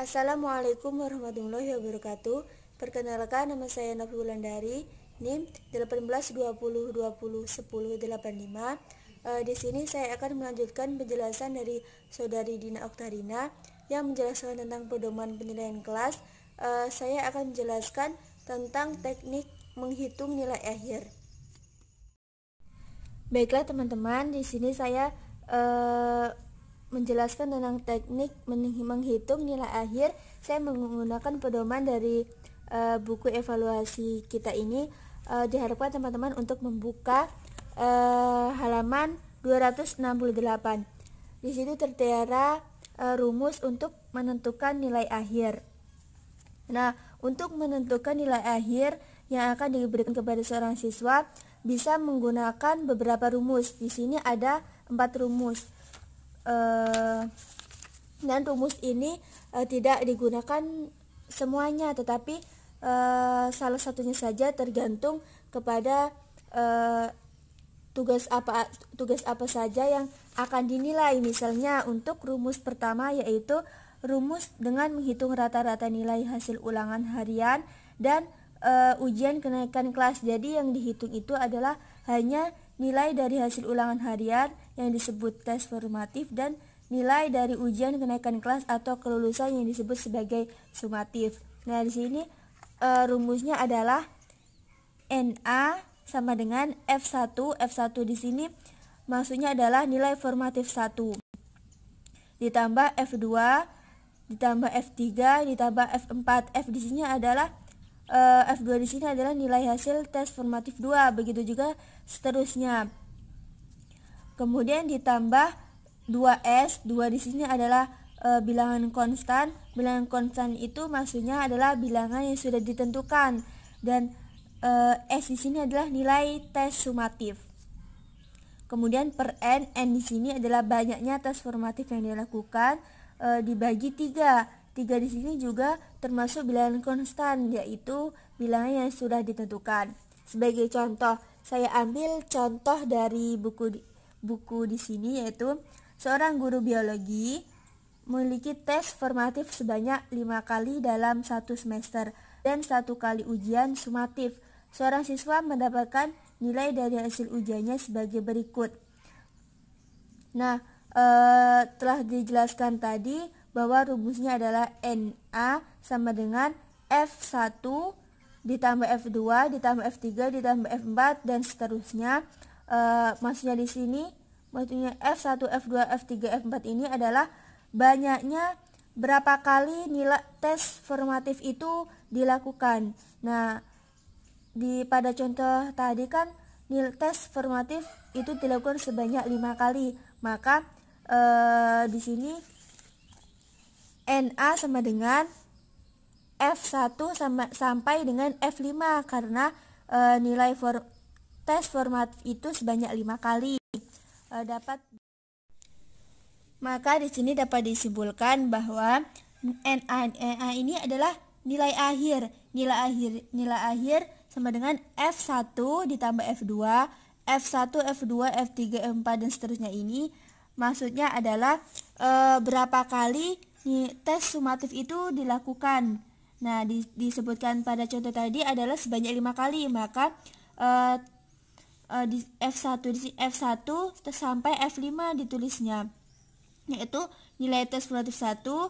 Assalamualaikum warahmatullahi wabarakatuh. Perkenalkan nama saya Novi Wulandari, NIM 1820201085. E, eh, di sini saya akan melanjutkan penjelasan dari Saudari Dina Oktarina yang menjelaskan tentang pedoman penilaian kelas. E, saya akan menjelaskan tentang teknik menghitung nilai akhir. Baiklah teman-teman, di sini saya e, menjelaskan tentang teknik menghitung nilai akhir, saya menggunakan pedoman dari uh, buku evaluasi kita ini. Uh, diharapkan teman-teman untuk membuka uh, halaman 268. Di situ tertera uh, rumus untuk menentukan nilai akhir. Nah, untuk menentukan nilai akhir yang akan diberikan kepada seorang siswa bisa menggunakan beberapa rumus. Di sini ada empat rumus uh, dan rumus ini uh, tidak digunakan semuanya tetapi uh, salah satunya saja tergantung kepada uh, tugas apa tugas apa saja yang akan dinilai misalnya untuk rumus pertama yaitu rumus dengan menghitung rata-rata nilai hasil ulangan harian dan uh, ujian kenaikan kelas. Jadi yang dihitung itu adalah hanya nilai dari hasil ulangan harian yang disebut tes formatif dan nilai dari ujian kenaikan kelas atau kelulusan yang disebut sebagai sumatif. Nah, di sini e, rumusnya adalah NA sama dengan F1. F1 di sini maksudnya adalah nilai formatif 1 ditambah F2 ditambah F3 ditambah F4. F di sini adalah eh, F2 di sini adalah nilai hasil tes formatif 2. Begitu juga seterusnya. Kemudian ditambah 2S, 2 di sini adalah e, bilangan konstan. Bilangan konstan itu maksudnya adalah bilangan yang sudah ditentukan dan e, S di sini adalah nilai tes sumatif. Kemudian per N, N di sini adalah banyaknya tes formatif yang dilakukan e, dibagi 3 tiga di sini juga termasuk bilangan konstan, yaitu bilangan yang sudah ditentukan. Sebagai contoh, saya ambil contoh dari buku buku di sini yaitu seorang guru biologi memiliki tes formatif sebanyak lima kali dalam satu semester dan satu kali ujian sumatif. Seorang siswa mendapatkan nilai dari hasil ujiannya sebagai berikut. Nah, eh, telah dijelaskan tadi bahwa rumusnya adalah NA sama dengan F1 ditambah F2 ditambah F3 ditambah F4 dan seterusnya. Eh, maksudnya di sini maksudnya F1, F2, F3, F4 ini adalah banyaknya berapa kali nilai tes formatif itu dilakukan. Nah, di pada contoh tadi kan nilai tes formatif itu dilakukan sebanyak lima kali. Maka eh, di sini NA sama dengan F1 sama, sampai dengan F5 karena e, nilai for, tes format itu sebanyak lima kali. E, dapat maka di sini dapat disimpulkan bahwa NA, NA ini adalah nilai akhir. Nilai akhir nilai akhir sama dengan F1 ditambah F2, F1, F2, F3, F4 dan seterusnya ini maksudnya adalah e, berapa kali tes sumatif itu dilakukan. Nah, di, disebutkan pada contoh tadi adalah sebanyak lima kali, maka e, uh, di F1 di F1 sampai F5 ditulisnya yaitu nilai tes formatif 1 uh,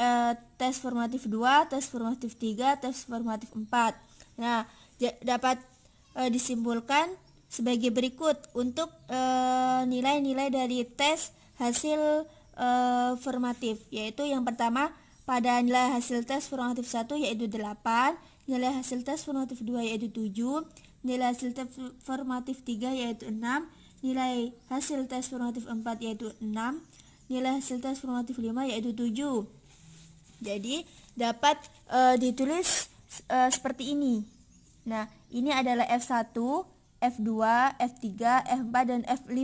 eh, tes formatif 2 tes formatif 3 tes formatif 4 nah dapat uh, disimpulkan sebagai berikut untuk nilai-nilai uh, dari tes hasil uh, formatif yaitu yang pertama pada nilai hasil tes formatif 1 yaitu 8 nilai hasil tes formatif 2 yaitu 7 nilai hasil tes formatif 3 yaitu 6, nilai hasil tes formatif 4 yaitu 6, nilai hasil tes formatif 5 yaitu 7. Jadi dapat e, ditulis e, seperti ini. Nah, ini adalah F1, F2, F3, F4 dan F5.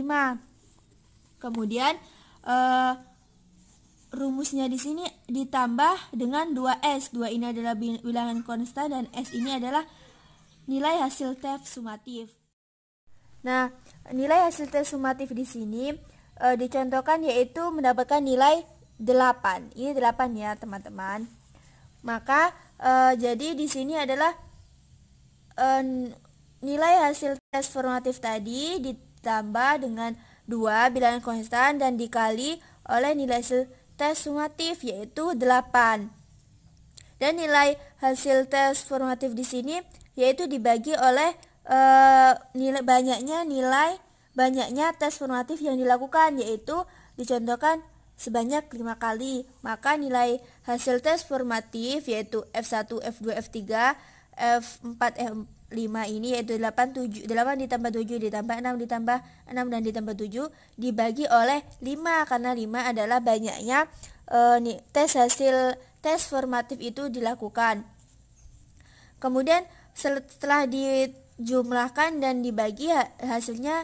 Kemudian e, rumusnya di sini ditambah dengan 2S. 2 ini adalah bilangan konstan dan S ini adalah nilai hasil tes sumatif. Nah, nilai hasil tes sumatif di sini e, dicontohkan yaitu mendapatkan nilai 8. Ini 8 ya, teman-teman. Maka e, jadi di sini adalah e, nilai hasil tes formatif tadi ditambah dengan 2 bilangan konstan dan dikali oleh nilai hasil tes sumatif yaitu 8. Dan nilai hasil tes formatif di sini yaitu dibagi oleh e, nilai banyaknya nilai banyaknya tes formatif yang dilakukan yaitu dicontohkan sebanyak 5 kali. Maka nilai hasil tes formatif yaitu F1, F2, F3, F4, F5 ini yaitu 8 7 8 ditambah 7 ditambah 6 ditambah 6 dan ditambah 7 dibagi oleh 5 karena 5 adalah banyaknya e, eh, nih, tes hasil tes formatif itu dilakukan. Kemudian setelah dijumlahkan dan dibagi hasilnya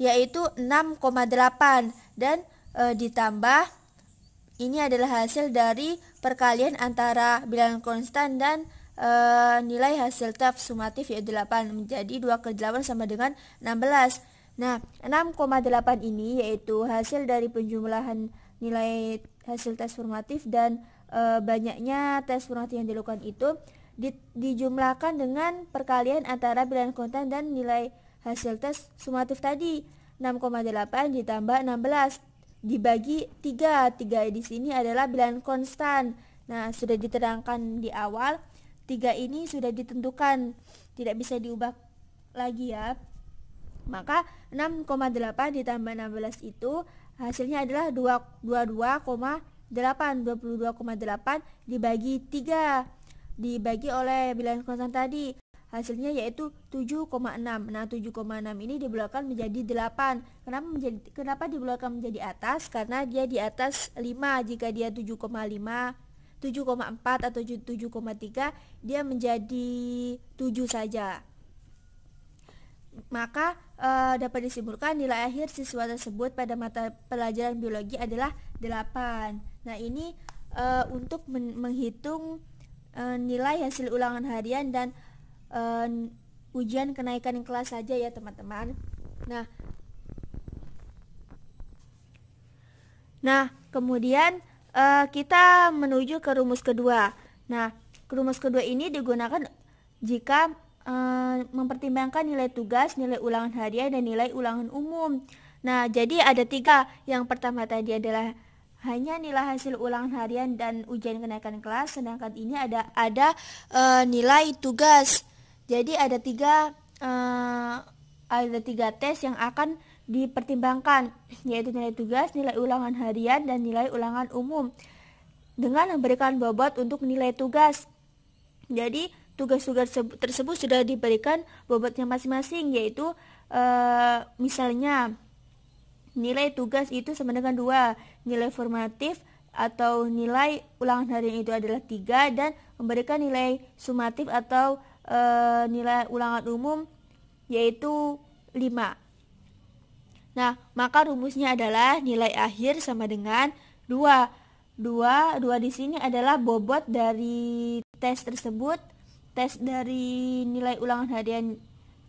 yaitu 6,8 dan e, ditambah ini adalah hasil dari perkalian antara bilangan konstan dan e, nilai hasil tab sumatif yaitu 8 menjadi 2 ke 8 sama dengan 16 Nah, 6,8 ini yaitu hasil dari penjumlahan nilai hasil tes formatif dan e, banyaknya tes formatif yang dilakukan itu di, dijumlahkan dengan perkalian antara bilangan kontan dan nilai hasil tes sumatif tadi 6,8 ditambah 16 dibagi 3 3 di sini adalah bilangan konstan nah sudah diterangkan di awal 3 ini sudah ditentukan tidak bisa diubah lagi ya maka 6,8 ditambah 16 itu hasilnya adalah 22,8 22,8 dibagi 3 dibagi oleh bilangan konstan tadi hasilnya yaitu 7,6. Nah, 7,6 ini dibulatkan menjadi 8. Kenapa menjadi kenapa dibulatkan menjadi atas? Karena dia di atas 5. Jika dia 7,5, 7,4 atau 7,3, dia menjadi 7 saja. Maka e, dapat disimpulkan nilai akhir siswa tersebut pada mata pelajaran biologi adalah 8. Nah, ini e, untuk men menghitung Eh, nilai hasil ulangan harian dan uh, ujian kenaikan kelas saja ya teman-teman. Nah, nah kemudian uh, kita menuju ke rumus kedua. Nah, rumus kedua ini digunakan jika uh, mempertimbangkan nilai tugas, nilai ulangan harian dan nilai ulangan umum. Nah, jadi ada tiga. Yang pertama tadi adalah hanya nilai hasil ulang harian dan ujian kenaikan kelas sedangkan ini ada ada e, nilai tugas jadi ada tiga e, ada tiga tes yang akan dipertimbangkan yaitu nilai tugas nilai ulangan harian dan nilai ulangan umum dengan memberikan bobot untuk nilai tugas jadi tugas-tugas tersebut sudah diberikan bobotnya masing-masing yaitu e, misalnya Nilai tugas itu sama dengan dua nilai formatif atau nilai ulangan harian itu adalah tiga dan memberikan nilai sumatif atau e, nilai ulangan umum yaitu lima. Nah, maka rumusnya adalah nilai akhir sama dengan dua dua dua di sini adalah bobot dari tes tersebut, tes dari nilai ulangan harian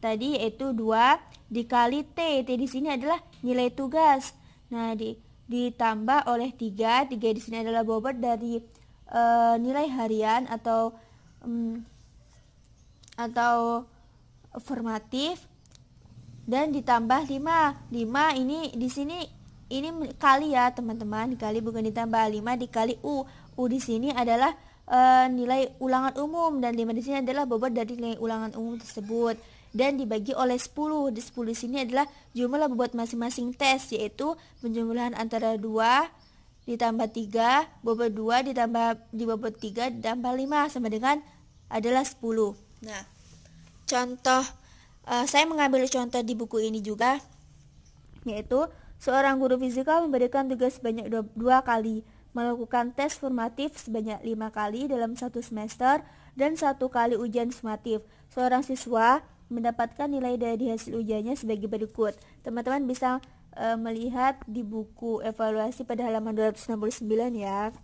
tadi yaitu 2 dikali T. T di sini adalah nilai tugas. Nah, di, ditambah oleh 3. 3 di sini adalah bobot dari e, nilai harian atau mm, atau formatif dan ditambah 5. 5 ini di sini ini kali ya, teman-teman, dikali bukan ditambah 5 dikali U. U di sini adalah e, nilai ulangan umum dan 5 di sini adalah bobot dari nilai ulangan umum tersebut dan dibagi oleh 10. Di 10 sini adalah jumlah bobot masing-masing tes yaitu penjumlahan antara 2 ditambah 3, bobot 2 ditambah di bobot 3 ditambah 5 sama dengan adalah 10. Nah, contoh uh, saya mengambil contoh di buku ini juga yaitu seorang guru fisika memberikan tugas sebanyak dua kali melakukan tes formatif sebanyak lima kali dalam satu semester dan satu kali ujian sumatif Seorang siswa mendapatkan nilai dari hasil ujiannya sebagai berikut. Teman-teman bisa e, melihat di buku evaluasi pada halaman 269 ya.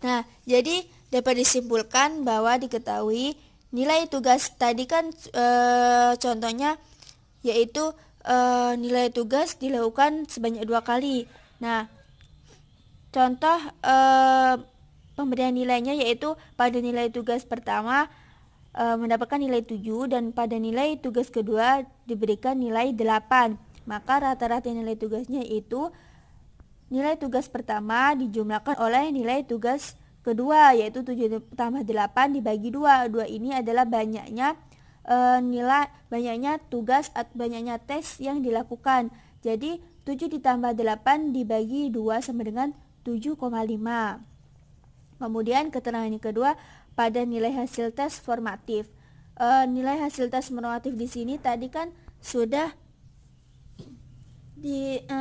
Nah, jadi dapat disimpulkan bahwa diketahui nilai tugas tadi kan e, contohnya yaitu e, nilai tugas dilakukan sebanyak dua kali. Nah, contoh e, pemberian nilainya yaitu pada nilai tugas pertama e, mendapatkan nilai 7 dan pada nilai tugas kedua diberikan nilai 8. Maka rata-rata nilai tugasnya itu nilai tugas pertama dijumlahkan oleh nilai tugas kedua yaitu 7 tambah 8 dibagi 2. 2 ini adalah banyaknya e, nilai banyaknya tugas atau banyaknya tes yang dilakukan. Jadi 7 ditambah 8 dibagi 2 sama dengan 7,5. Kemudian keterangan yang kedua, pada nilai hasil tes formatif. E, nilai hasil tes formatif di sini tadi kan sudah di e,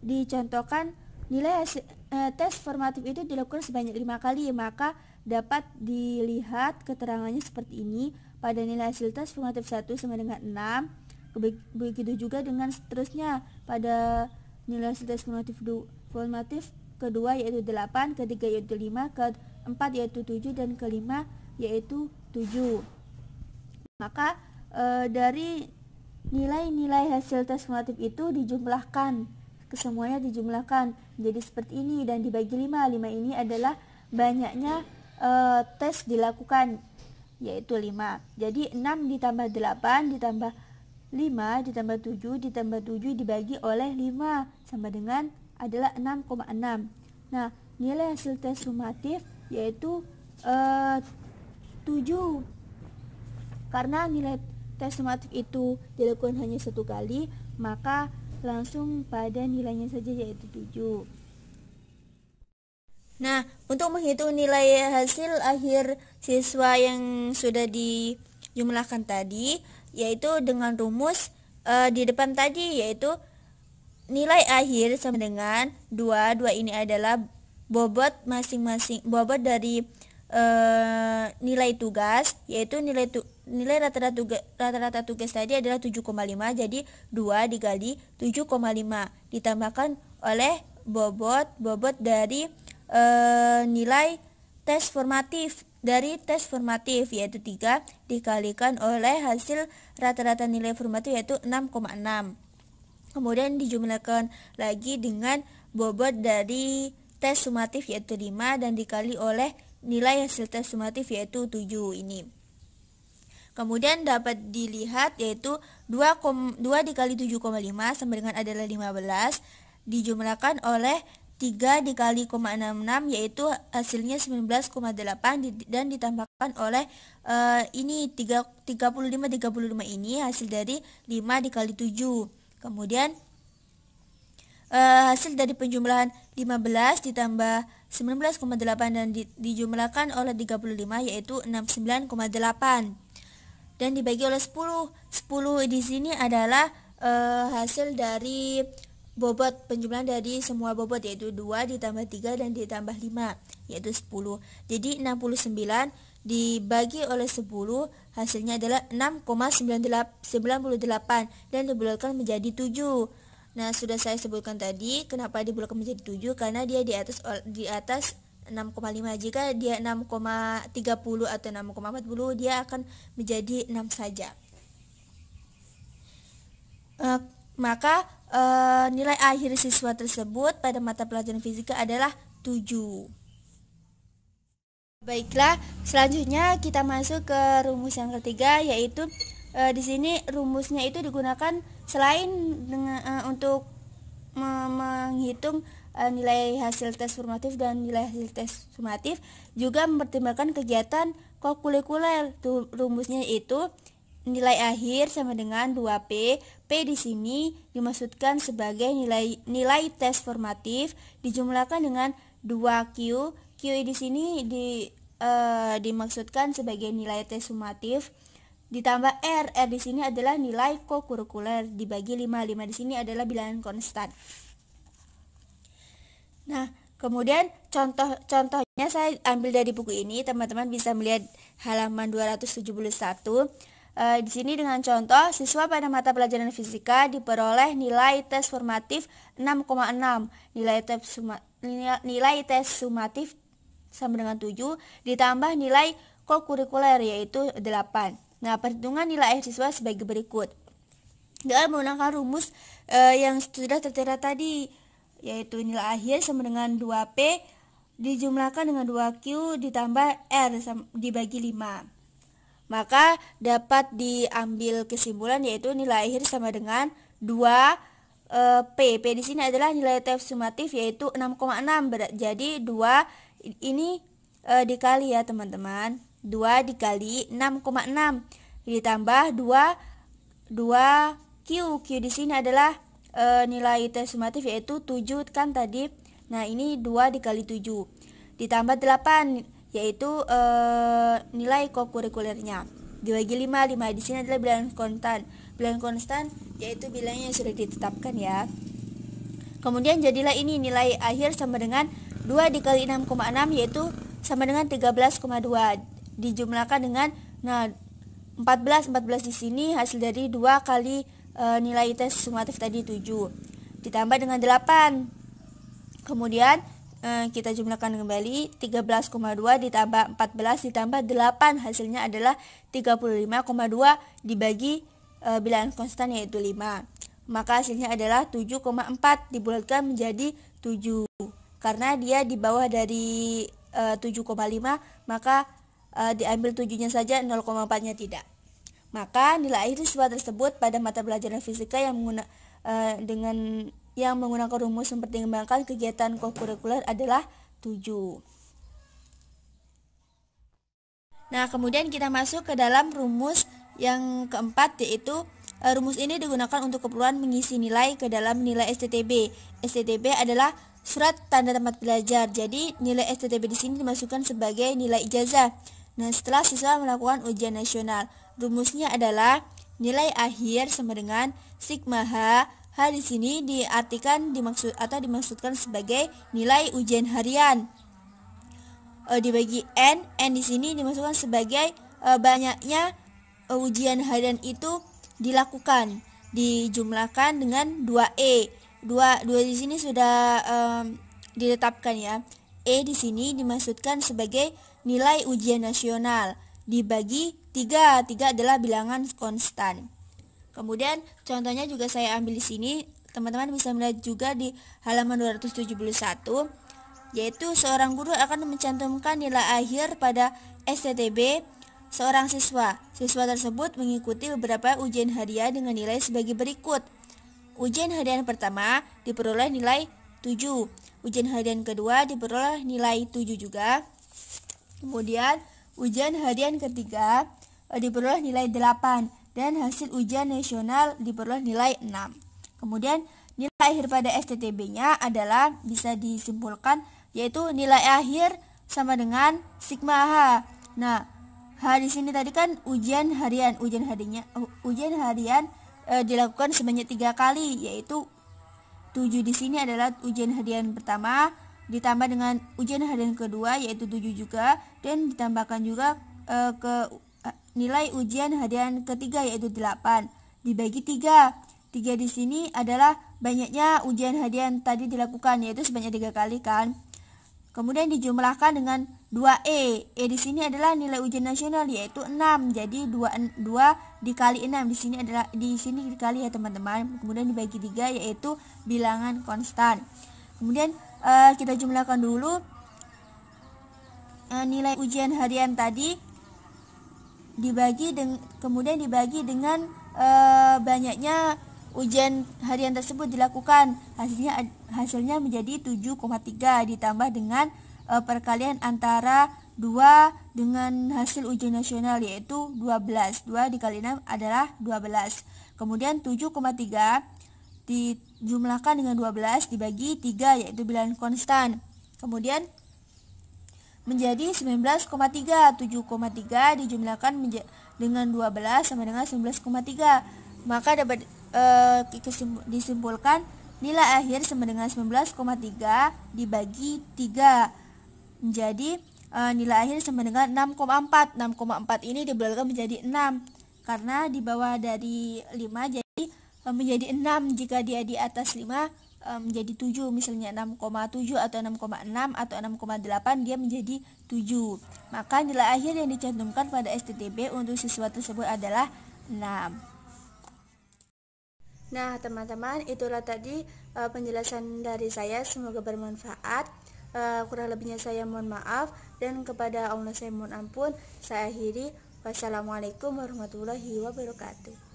dicontohkan nilai hasil, e, tes formatif itu dilakukan sebanyak lima kali maka dapat dilihat keterangannya seperti ini pada nilai hasil tes formatif 1 sama dengan 6 begitu juga dengan seterusnya pada nilai hasil tes formatif, du, formatif kedua yaitu 8 ketiga yaitu 5 ke 4 yaitu 7 dan kelima yaitu 7 maka e, dari nilai-nilai hasil tes kumulatif itu dijumlahkan kesemuanya dijumlahkan jadi seperti ini dan dibagi 5 5 ini adalah banyaknya e, tes dilakukan yaitu 5 jadi 6 ditambah 8 ditambah 5 ditambah 7 ditambah 7 dibagi oleh 5 sama dengan adalah 6,6 nah nilai hasil tes sumatif yaitu eh, uh, 7 karena nilai tes tematik itu dilakukan hanya satu kali maka langsung pada nilainya saja yaitu 7 Nah, untuk menghitung nilai hasil akhir siswa yang sudah dijumlahkan tadi, yaitu dengan rumus uh, di depan tadi, yaitu nilai akhir sama dengan 2, 2 ini adalah bobot masing-masing bobot dari e, nilai tugas yaitu nilai tu, nilai rata-rata tugas rata-rata tugas tadi adalah 7,5 jadi 2 digali 7,5 ditambahkan oleh bobot bobot dari e, nilai tes formatif dari tes formatif yaitu 3 dikalikan oleh hasil rata-rata nilai formatif yaitu 6,6 kemudian dijumlahkan lagi dengan bobot dari tes sumatif yaitu 5 dan dikali oleh nilai hasil tes sumatif yaitu 7 ini. Kemudian dapat dilihat yaitu 2, 2 dikali 7,5 sama dengan adalah 15 dijumlahkan oleh 3 dikali 0,66 yaitu hasilnya 19,8 dan ditambahkan oleh e, ini 3, 35 35 ini hasil dari 5 dikali 7. Kemudian uh, hasil dari penjumlahan 15 ditambah 19,8 dan di, dijumlahkan oleh 35 yaitu 69,8 dan dibagi oleh 10 10 di sini adalah uh, hasil dari bobot penjumlahan dari semua bobot yaitu 2 ditambah 3 dan ditambah 5 yaitu 10 jadi 69 dibagi oleh 10 hasilnya adalah 6,98 dan dibulatkan menjadi 7 Nah, sudah saya sebutkan tadi kenapa dibulatkan menjadi 7 karena dia di atas di atas 6,5. Jika dia 6,30 atau 6,40, dia akan menjadi 6 saja. E, maka e, nilai akhir siswa tersebut pada mata pelajaran fisika adalah 7. Baiklah, selanjutnya kita masuk ke rumus yang ketiga yaitu e, di sini rumusnya itu digunakan Selain dengan uh, untuk menghitung uh, nilai hasil tes formatif dan nilai hasil tes sumatif juga mempertimbangkan kegiatan kokulikuler rumusnya itu nilai akhir sama dengan 2P. P di sini dimaksudkan sebagai nilai nilai tes formatif dijumlahkan dengan 2Q. Q di sini di uh, dimaksudkan sebagai nilai tes sumatif Ditambah R, R di sini adalah nilai kokurikuler dibagi 5, 5 di sini adalah bilangan konstan. Nah, kemudian contoh-contohnya saya ambil dari buku ini, teman-teman bisa melihat halaman 271. E, eh, di sini dengan contoh, siswa pada mata pelajaran fisika diperoleh nilai tes formatif 6,6, nilai tes nilai tes sumatif sama dengan 7 ditambah nilai kokurikuler yaitu 8. Nah, perhitungan nilai akhir siswa sebagai berikut. Dengan menggunakan rumus e, yang sudah tertera tadi, yaitu nilai akhir sama dengan 2P dijumlahkan dengan 2Q ditambah R dibagi 5. Maka dapat diambil kesimpulan yaitu nilai akhir sama dengan 2 eh, P. P di sini adalah nilai tes sumatif yaitu 6,6. Jadi 2 ini e, dikali ya, teman-teman. 2 dikali 6,6 ditambah 2 2 Q. Q di sini adalah e, nilai tes sumatif yaitu 7 kan tadi. Nah, ini 2 dikali 7 ditambah 8 yaitu e, nilai kokurikulernya. Dibagi 5, 5 di sini adalah bilangan konstan Bilangan konstan yaitu bilangan yang sudah ditetapkan ya. Kemudian jadilah ini nilai akhir sama dengan 2 dikali 6,6 yaitu sama dengan dijumlahkan dengan nah 14 14 di sini hasil dari 2 kali e, nilai tes sumatif tadi 7 ditambah dengan 8 kemudian e, kita jumlahkan kembali 13,2 ditambah 14 ditambah 8 hasilnya adalah 35,2 dibagi e, bilangan konstan yaitu 5 maka hasilnya adalah 7,4 dibulatkan menjadi 7 karena dia di bawah dari e, 7,5 maka e, diambil tujuhnya saja 0,4-nya tidak. Maka nilai akhir siswa tersebut pada mata pelajaran fisika yang menggunakan e, eh, dengan yang menggunakan rumus mempertimbangkan kegiatan kokurikuler adalah 7. Nah, kemudian kita masuk ke dalam rumus yang keempat yaitu eh, rumus ini digunakan untuk keperluan mengisi nilai ke dalam nilai STTB. STTB adalah surat tanda tempat belajar. Jadi, nilai STTB di sini dimasukkan sebagai nilai ijazah nah setelah siswa melakukan ujian nasional. Rumusnya adalah nilai akhir sama dengan sigma H. H di sini diartikan dimaksud atau dimaksudkan sebagai nilai ujian harian. E, dibagi n, n di sini dimaksudkan sebagai e, banyaknya e, ujian harian itu dilakukan dijumlahkan dengan 2e. 2 2 di sini sudah e, ditetapkan ya. E di sini dimaksudkan sebagai nilai ujian nasional dibagi 3. 3 adalah bilangan konstan. Kemudian contohnya juga saya ambil di sini, teman-teman bisa melihat juga di halaman 271 yaitu seorang guru akan mencantumkan nilai akhir pada STTB seorang siswa. Siswa tersebut mengikuti beberapa ujian harian dengan nilai sebagai berikut. Ujian harian pertama diperoleh nilai 7. Ujian harian kedua diperoleh nilai 7 juga. Kemudian ujian harian ketiga eh, diperoleh nilai 8 dan hasil ujian nasional diperoleh nilai 6. Kemudian nilai akhir pada STTB-nya adalah bisa disimpulkan yaitu nilai akhir sama dengan sigma H. Nah, H di sini tadi kan ujian harian, ujian harinya uh, ujian harian e, dilakukan sebanyak tiga kali yaitu 7 di sini adalah ujian harian pertama, ditambah dengan ujian harian kedua yaitu 7 juga dan ditambahkan juga e, ke eh, nilai ujian harian ketiga yaitu 8 dibagi 3 3 di sini adalah banyaknya ujian harian tadi dilakukan yaitu sebanyak 3 kali kan kemudian dijumlahkan dengan 2E E di sini adalah nilai ujian nasional yaitu 6 jadi 2, 2 dikali 6 di sini adalah di sini dikali ya teman-teman kemudian dibagi 3 yaitu bilangan konstan kemudian uh, kita jumlahkan dulu uh, nilai ujian harian tadi dibagi dengan kemudian dibagi dengan uh, banyaknya ujian harian tersebut dilakukan hasilnya hasilnya menjadi 7,3 ditambah dengan uh, perkalian antara 2 dengan hasil ujian nasional yaitu 12. 2 dikali 6 adalah 12. Kemudian 7,3 dijumlahkan dengan 12 dibagi 3 yaitu bilangan konstan. Kemudian menjadi 19,3. 7,3 dijumlahkan dengan 12 sama dengan 19,3. Maka dapat e, disimpulkan nilai akhir sama dengan 19,3 dibagi 3 menjadi e, nilai akhir sama dengan 6,4. 6,4 ini dibulatkan menjadi 6 karena di bawah dari 5 jadi Eh, menjadi 6 jika dia di atas 5 eh, menjadi 7 misalnya 6,7 atau 6,6 atau 6,8 dia menjadi 7 maka nilai akhir yang dicantumkan pada STTB untuk siswa tersebut adalah 6 Nah teman-teman itulah tadi uh, penjelasan dari saya semoga bermanfaat uh, kurang lebihnya saya mohon maaf dan kepada Allah saya mohon ampun saya akhiri wassalamualaikum warahmatullahi wabarakatuh